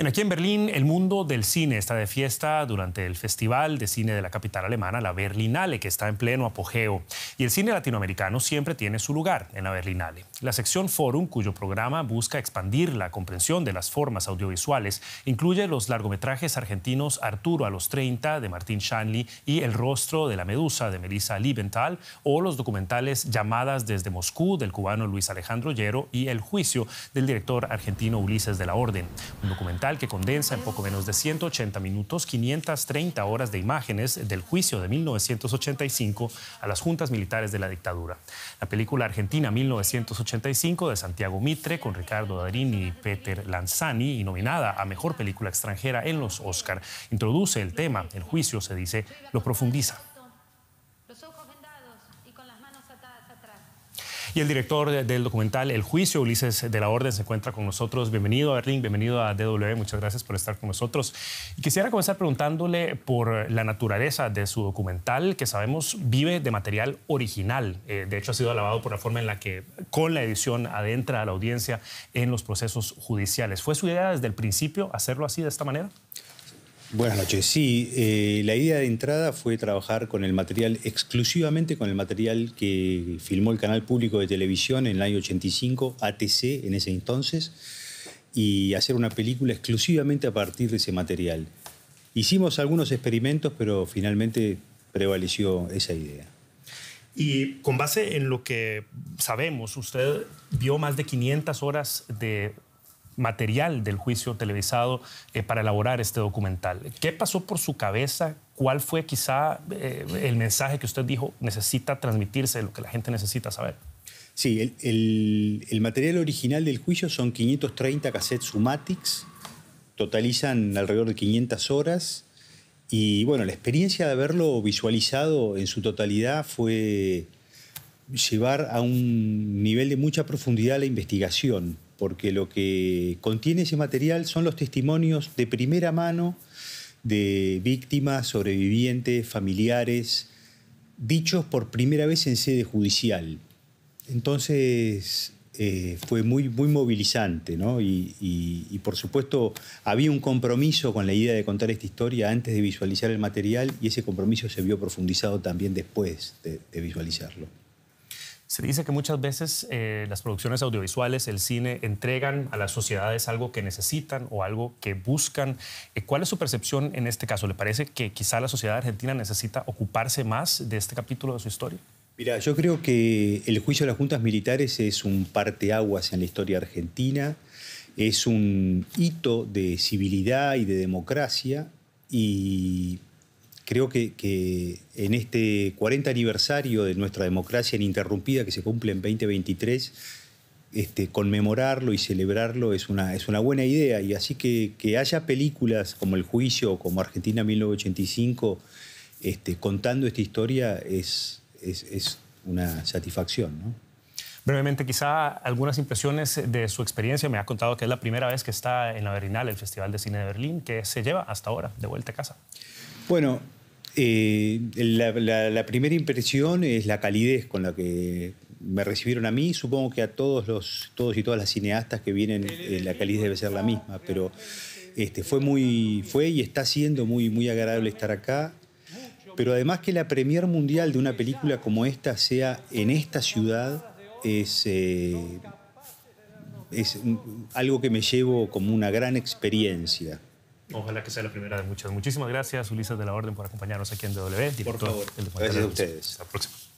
Bien, aquí en Berlín el mundo del cine está de fiesta durante el Festival de Cine de la capital alemana, la Berlinale, que está en pleno apogeo. Y el cine latinoamericano siempre tiene su lugar en la Berlinale. La sección Forum, cuyo programa busca expandir la comprensión de las formas audiovisuales, incluye los largometrajes argentinos Arturo a los 30 de Martín Shanley y El rostro de la medusa de Melissa Liebenthal o los documentales Llamadas desde Moscú del cubano Luis Alejandro Llero y El juicio del director argentino Ulises de la Orden, un documental que condensa en poco menos de 180 minutos 530 horas de imágenes del juicio de 1985 a las juntas militares de la dictadura. La película argentina 1985 de Santiago Mitre con Ricardo Darín y Peter Lanzani y nominada a Mejor Película Extranjera en los Oscar introduce el tema, el juicio se dice, lo profundiza. Y el director del documental El Juicio, Ulises de la Orden, se encuentra con nosotros. Bienvenido a Berlín, bienvenido a DW, muchas gracias por estar con nosotros. quisiera comenzar preguntándole por la naturaleza de su documental, que sabemos vive de material original. Eh, de hecho, ha sido alabado por la forma en la que con la edición adentra a la audiencia en los procesos judiciales. ¿Fue su idea desde el principio hacerlo así, de esta manera? Buenas noches. Sí, eh, la idea de entrada fue trabajar con el material, exclusivamente con el material que filmó el canal público de televisión en el año 85, ATC en ese entonces, y hacer una película exclusivamente a partir de ese material. Hicimos algunos experimentos, pero finalmente prevaleció esa idea. Y con base en lo que sabemos, usted vio más de 500 horas de material del juicio televisado eh, para elaborar este documental. ¿Qué pasó por su cabeza? ¿Cuál fue quizá eh, el mensaje que usted dijo necesita transmitirse, lo que la gente necesita saber? Sí, el, el material original del juicio son 530 cassettes Sumatics, totalizan alrededor de 500 horas. Y bueno, la experiencia de haberlo visualizado en su totalidad fue llevar a un nivel de mucha profundidad la investigación porque lo que contiene ese material son los testimonios de primera mano de víctimas, sobrevivientes, familiares, dichos por primera vez en sede judicial. Entonces eh, fue muy, muy movilizante, ¿no? Y, por supuesto había un compromiso con la idea de contar esta historia antes de visualizar el material y ese compromiso se vio profundizado también después de visualizarlo. Se dice que muchas veces eh, las producciones audiovisuales, el cine, entregan a las sociedades algo que necesitan o algo que buscan. Eh, ¿Cuál es su percepción en este caso? ¿Le parece que quizá la sociedad argentina necesita ocuparse más de este capítulo de su historia? Mira, yo creo que el juicio de las juntas militares es un parteaguas en la historia argentina, es un hito de civilidad y de democracia y creo que, en este 40 aniversario de nuestra democracia ininterrumpida que se cumple en 2023, este, conmemorarlo y celebrarlo es una, es una buena idea. Y así que, haya películas como El Juicio o como Argentina 1985 este, contando esta historia es, una satisfacción. Brevemente, quizá algunas impresiones de su experiencia. Me ha contado que es la primera vez que está en la Berlinale, el Festival de Cine de Berlín, que se lleva hasta ahora de vuelta a casa. Bueno, eh, la, primera impresión es la calidez con la que me recibieron a mí. Supongo que a todos los, todos y todas las cineastas que vienen, eh, la calidez debe ser la misma, pero este, fue muy, fue y está siendo muy, muy agradable estar acá. Pero además que la premier mundial de una película como esta sea en esta ciudad es eh, algo que me llevo como una gran experiencia. Ojalá que sea la primera de muchas. Muchísimas gracias, Ulises de la Orden, por acompañarnos aquí en DW. por favor. gracias a ustedes. Hasta la próxima.